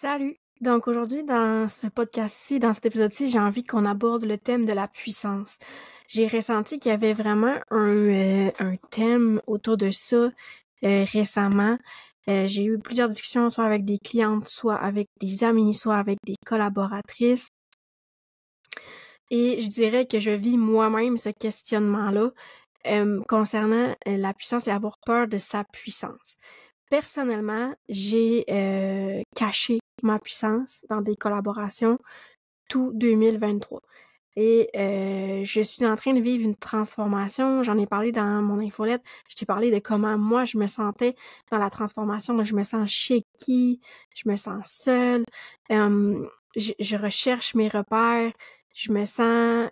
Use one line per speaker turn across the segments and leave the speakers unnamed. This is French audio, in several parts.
Salut! Donc aujourd'hui, dans ce podcast-ci, dans cet épisode-ci, j'ai envie qu'on aborde le thème de la puissance. J'ai ressenti qu'il y avait vraiment un, euh, un, thème autour de ça euh, récemment. Euh, j'ai eu plusieurs discussions, soit avec des clientes, soit avec des amis, soit avec des collaboratrices. Et je dirais que je vis moi-même ce questionnement-là concernant la puissance et avoir peur de sa puissance personnellement, j'ai caché ma puissance dans des collaborations tout 2023. Et euh, je suis en train de vivre une transformation. J'en ai parlé dans mon infolette. Je t'ai parlé de comment moi je me sentais dans la transformation. Je me sens qui je me sens seule. je, recherche mes repères. Je me sens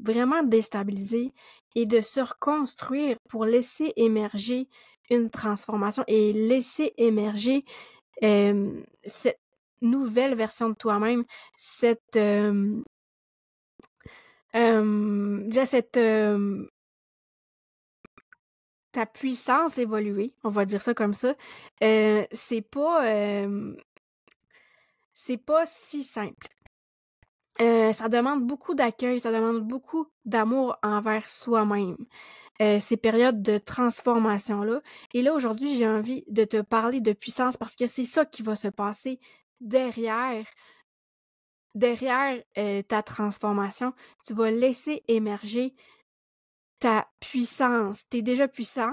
vraiment déstabilisée et de se reconstruire pour laisser émerger une transformation et laisser émerger cette nouvelle version de toi-même, cette cette ta puissance évoluée, on va dire ça comme ça, euh, c'est pas c'est pas si simple. Euh, ça demande beaucoup d'accueil, ça demande beaucoup d'amour envers soi-même, euh, ces périodes de transformation-là. Et là, aujourd'hui, j'ai envie de te parler de puissance parce que c'est ça qui va se passer derrière. Derrière euh, ta transformation, tu vas laisser émerger ta puissance. Tu es déjà puissante,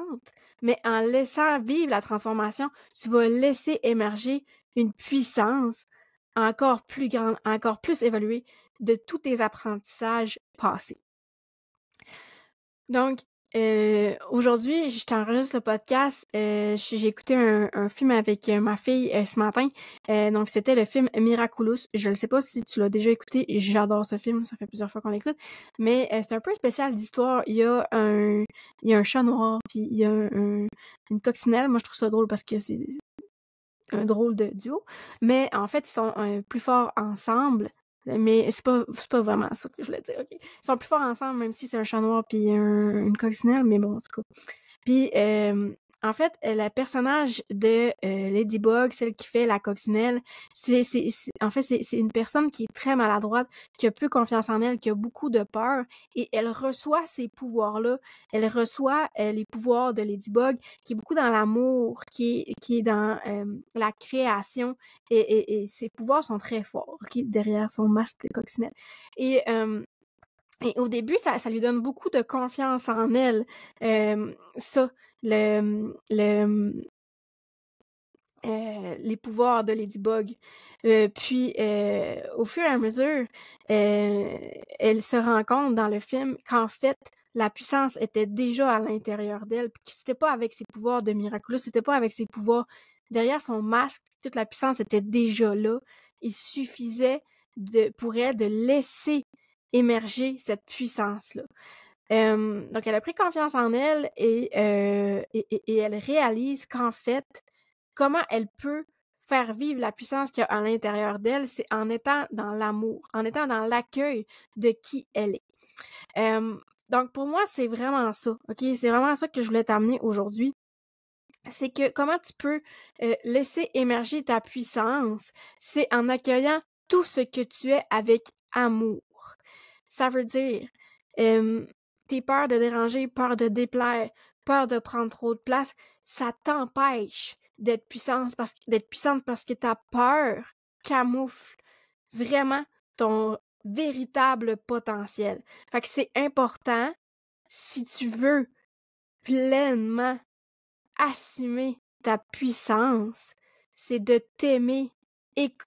mais en laissant vivre la transformation, tu vas laisser émerger une puissance encore plus grande, encore plus évoluée de tous tes apprentissages passés. Donc, euh, aujourd'hui, je t'enregistre le podcast. Euh, j'ai écouté un, film avec euh, ma fille ce matin. donc, c'était le film Miraculous. Je ne sais pas si tu l'as déjà écouté. J'adore ce film. Ça fait plusieurs fois qu'on l'écoute. Mais c'est un peu spécial d'histoire. Il y a un, un chat noir, puis il y a une coccinelle. Moi, je trouve ça drôle parce que c'est un drôle de duo, mais en fait, ils sont euh, plus forts ensemble. Mais c'est pas, pas vraiment ça que je voulais dire, ok? Ils sont plus forts ensemble, même si c'est un chat noir puis une coccinelle, mais bon, en tout cas. Puis, euh, en fait, euh, le personnage de euh, Ladybug, celle qui fait la coccinelle, c'est, en fait, c'est une personne qui est très maladroite, qui a peu confiance en elle, qui a beaucoup de peur, et elle reçoit ces pouvoirs-là. Elle reçoit euh, les pouvoirs de Ladybug, qui est beaucoup dans l'amour, qui est, qui est dans la création, et, et, ses pouvoirs sont très forts, qui derrière son masque de coccinelle. Et et au début, ça, lui donne beaucoup de confiance en elle. Euh, ça, euh, les pouvoirs de Ladybug. Euh, puis, au fur et à mesure, elle se rend compte dans le film qu'en fait, la puissance était déjà à l'intérieur d'elle, puis que c'était pas avec ses pouvoirs de Miraculous, c'était pas avec ses pouvoirs derrière son masque, toute la puissance était déjà là. Il suffisait pour elle de laisser émerger cette puissance-là. donc, elle a pris confiance en elle euh, et, et, elle réalise qu'en fait, comment elle peut faire vivre la puissance qu'il y a à l'intérieur d'elle, c'est en étant dans l'amour, en étant dans l'accueil de qui elle est. donc, pour moi, c'est vraiment ça, OK? C'est vraiment ça que je voulais t'amener aujourd'hui c'est que comment tu peux euh, laisser émerger ta puissance, c'est en accueillant tout ce que tu es avec amour ça veut dire euh, tes peur de déranger, peur de déplaire, peur de prendre trop de place, ça t'empêche d'être puissante parce d'être puissante parce que ta peur camoufle vraiment ton véritable potentiel. Fait que c'est important si tu veux pleinement assumer ta puissance, c'est de t'aimer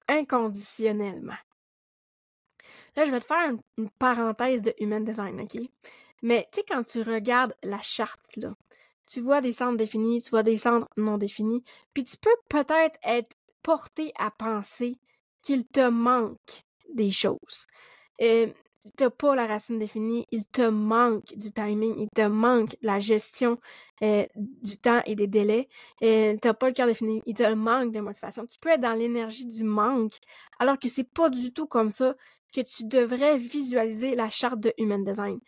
inconditionnellement. Là, je vais te faire une, parenthèse de Human Design, OK? Mais tu sais, quand tu regardes la charte, là, tu vois des centres définis, tu vois des centres non définis, puis tu peux peut-être être porté à penser qu'il te manque des choses. Euh, tu n'as pas la racine définie, il te manque du timing, il te manque la gestion euh, du temps et des délais, euh, Tu n'as pas le cœur défini, il te manque de motivation. Tu peux être dans l'énergie du manque, alors que c'est pas du tout comme ça que tu devrais visualiser la charte de Human Design.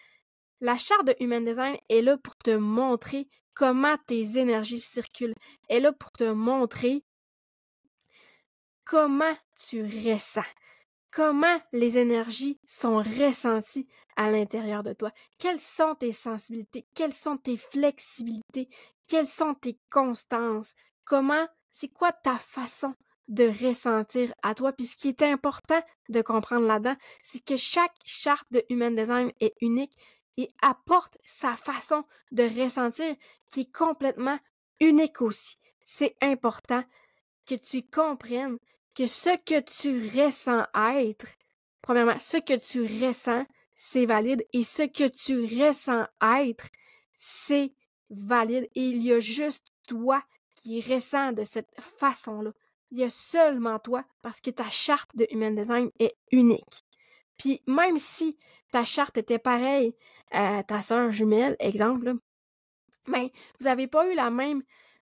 La charte de Human Design est là pour te montrer comment tes énergies circulent. Elle est là pour te montrer comment tu ressens, comment les énergies sont ressenties à l'intérieur de toi. Quelles sont tes sensibilités? Quelles sont tes flexibilités? Quelles sont tes constances? Comment, c'est quoi ta façon de ressentir à toi. Puis ce qui est important de comprendre là-dedans, c'est que chaque charte de Human Design est unique et apporte sa façon de ressentir qui est complètement unique aussi. C'est important que tu comprennes que ce que tu ressens être, premièrement, ce que tu ressens, c'est valide et ce que tu ressens être, c'est valide et il y a juste toi qui ressens de cette façon-là il y a seulement toi parce que ta charte de Human Design est unique. Puis même si ta charte était pareille à ta sœur jumelle, exemple, mais ben, vous n'avez pas eu la même,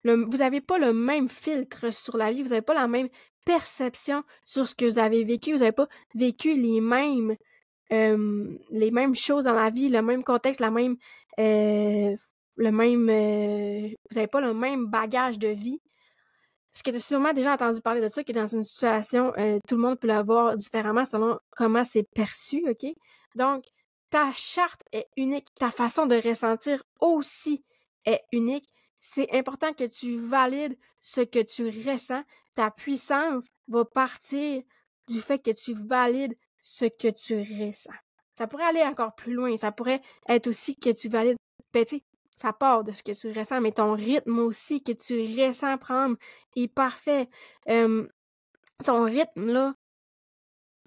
le, vous n'avez pas le même filtre sur la vie, vous n'avez pas la même perception sur ce que vous avez vécu, vous n'avez pas vécu les mêmes, les mêmes choses dans la vie, le même contexte, la même, euh, le même, euh, vous n'avez pas le même bagage de vie parce que tu as sûrement déjà entendu parler de ça, que dans une situation, euh, tout le monde peut la voir différemment selon comment c'est perçu, OK? Donc, ta charte est unique, ta façon de ressentir aussi est unique. C'est important que tu valides ce que tu ressens. Ta puissance va partir du fait que tu valides ce que tu ressens. Ça pourrait aller encore plus loin. Ça pourrait être aussi que tu valides, ben, ça part de ce que tu ressens, mais ton rythme aussi que tu ressens prendre est parfait. ton rythme, là,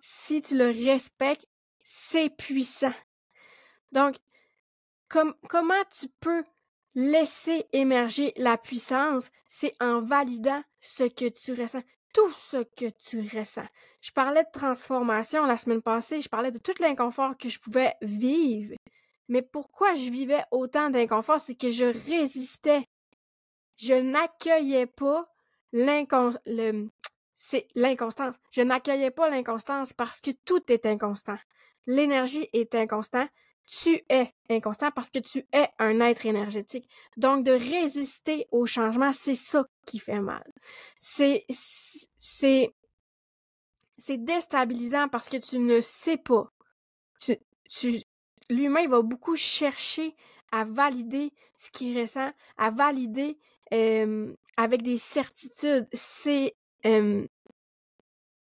si tu le respectes, c'est puissant. Donc, comment tu peux laisser émerger la puissance? C'est en validant ce que tu ressens tout ce que tu ressens. Je parlais de transformation la semaine passée, je parlais de tout l'inconfort que je pouvais vivre mais pourquoi je vivais autant d'inconfort, c'est que je résistais. Je n'accueillais pas c'est l'inconstance. Je n'accueillais pas l'inconstance parce que tout est inconstant. L'énergie est inconstant. Tu es inconstant parce que tu es un être énergétique. Donc, de résister au changement, c'est ça qui fait mal. C'est, c'est, c'est déstabilisant parce que tu ne sais pas. tu, l'humain va beaucoup chercher à valider ce qu'il ressent, à valider avec des certitudes. C'est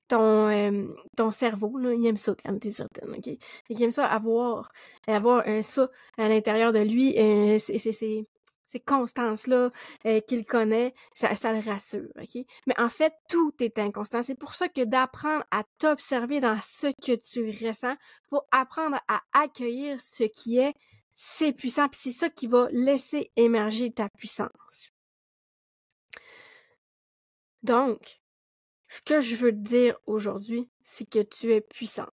ton, cerveau, là, il aime ça quand t'es certaine, ok? Il aime ça avoir, avoir un ça à l'intérieur de lui, euh, c'est ces constances-là euh, qu'il connaît, ça, ça, le rassure, Mais en fait, tout est inconstant. C'est pour ça que d'apprendre à t'observer dans ce que tu ressens, pour apprendre à accueillir ce qui est, c'est puissant, puis c'est ça qui va laisser émerger ta puissance. Donc, ce que je veux te dire aujourd'hui, c'est que tu es puissante.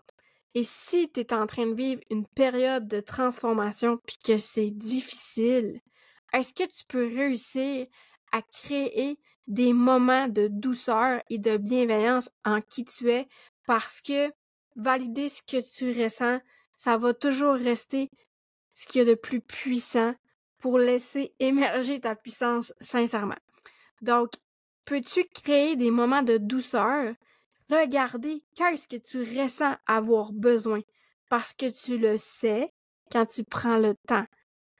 Et si tu es en train de vivre une période de transformation puis que c'est difficile, est-ce que tu peux réussir à créer des moments de douceur et de bienveillance en qui tu es parce que valider ce que tu ressens, ça va toujours rester ce qu'il y a de plus puissant pour laisser émerger ta puissance sincèrement. Donc, peux-tu créer des moments de douceur? Regarder qu'est-ce que tu ressens avoir besoin parce que tu le sais quand tu prends le temps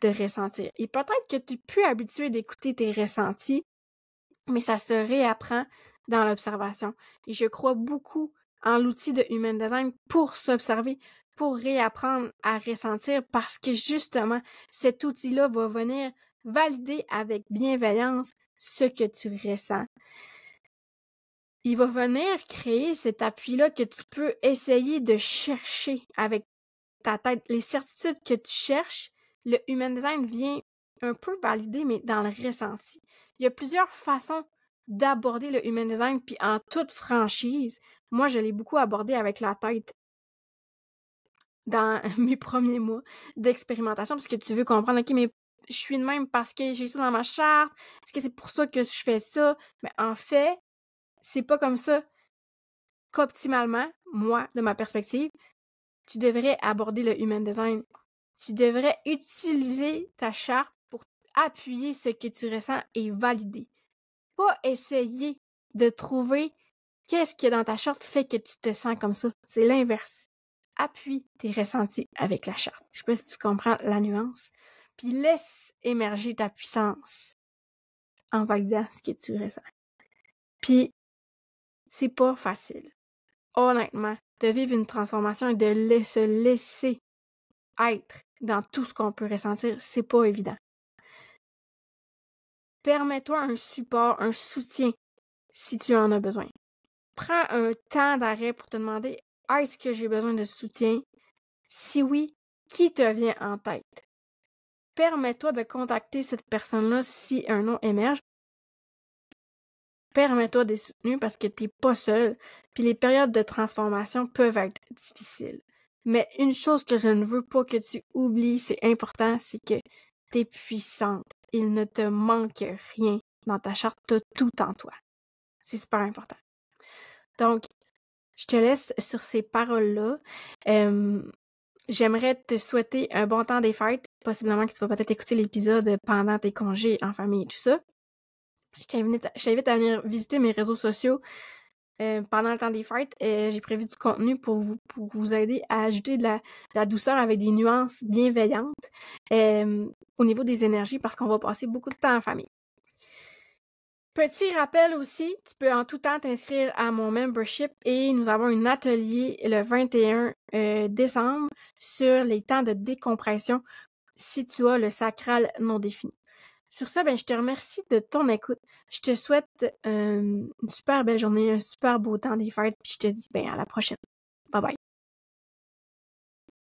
de ressentir. Et peut-être que tu es plus habitué d'écouter tes ressentis, mais ça se réapprend dans l'observation. Et je crois beaucoup en l'outil de Human Design pour s'observer, pour réapprendre à ressentir, parce que justement, cet outil-là va venir valider avec bienveillance ce que tu ressens. Il va venir créer cet appui-là que tu peux essayer de chercher avec ta tête, les certitudes que tu cherches, le human design vient un peu valider, mais dans le ressenti. Il y a plusieurs façons d'aborder le human design, puis en toute franchise, moi, je l'ai beaucoup abordé avec la tête dans mes premiers mois d'expérimentation, parce que tu veux comprendre, OK, mais je suis de même parce que j'ai ça dans ma charte, est-ce que c'est pour ça que je fais ça? Mais en fait, c'est pas comme ça qu'optimalement, moi, de ma perspective, tu devrais aborder le human design. Tu devrais utiliser ta charte pour appuyer ce que tu ressens et valider. Pas essayer de trouver qu'est-ce que dans ta charte fait que tu te sens comme ça. C'est l'inverse. Appuie tes ressentis avec la charte. Je sais pas si tu comprends la nuance. Puis laisse émerger ta puissance en validant ce que tu ressens. Puis, c'est pas facile. Honnêtement, de vivre une transformation et de se laisser être dans tout ce qu'on peut ressentir, c'est pas évident. Permets-toi un support, un soutien si tu en as besoin. Prends un temps d'arrêt pour te demander est-ce que j'ai besoin de soutien Si oui, qui te vient en tête Permets-toi de contacter cette personne-là si un nom émerge. Permets-toi des soutenus parce que tu n'es pas seul, puis les périodes de transformation peuvent être difficiles. Mais une chose que je ne veux pas que tu oublies, c'est important, c'est que tu es puissante. Il ne te manque rien dans ta charte, as tout en toi. C'est super important. Donc, je te laisse sur ces paroles-là. J'aimerais te souhaiter un bon temps des fêtes. Possiblement que tu vas peut-être écouter l'épisode pendant tes congés en famille et tout ça. Je t'invite à venir visiter mes réseaux sociaux. Euh, pendant le temps des fêtes, euh, j'ai prévu du contenu pour vous, pour vous aider à ajouter de la, douceur avec des nuances bienveillantes euh, au niveau des énergies parce qu'on va passer beaucoup de temps en famille. Petit rappel aussi, tu peux en tout temps t'inscrire à mon membership et nous avons un atelier le 21 décembre sur les temps de décompression si tu as le sacral non défini. Sur ça, ben, je te remercie de ton écoute. Je te souhaite une super belle journée, un super beau temps des fêtes, puis je te dis ben, à la prochaine. Bye bye.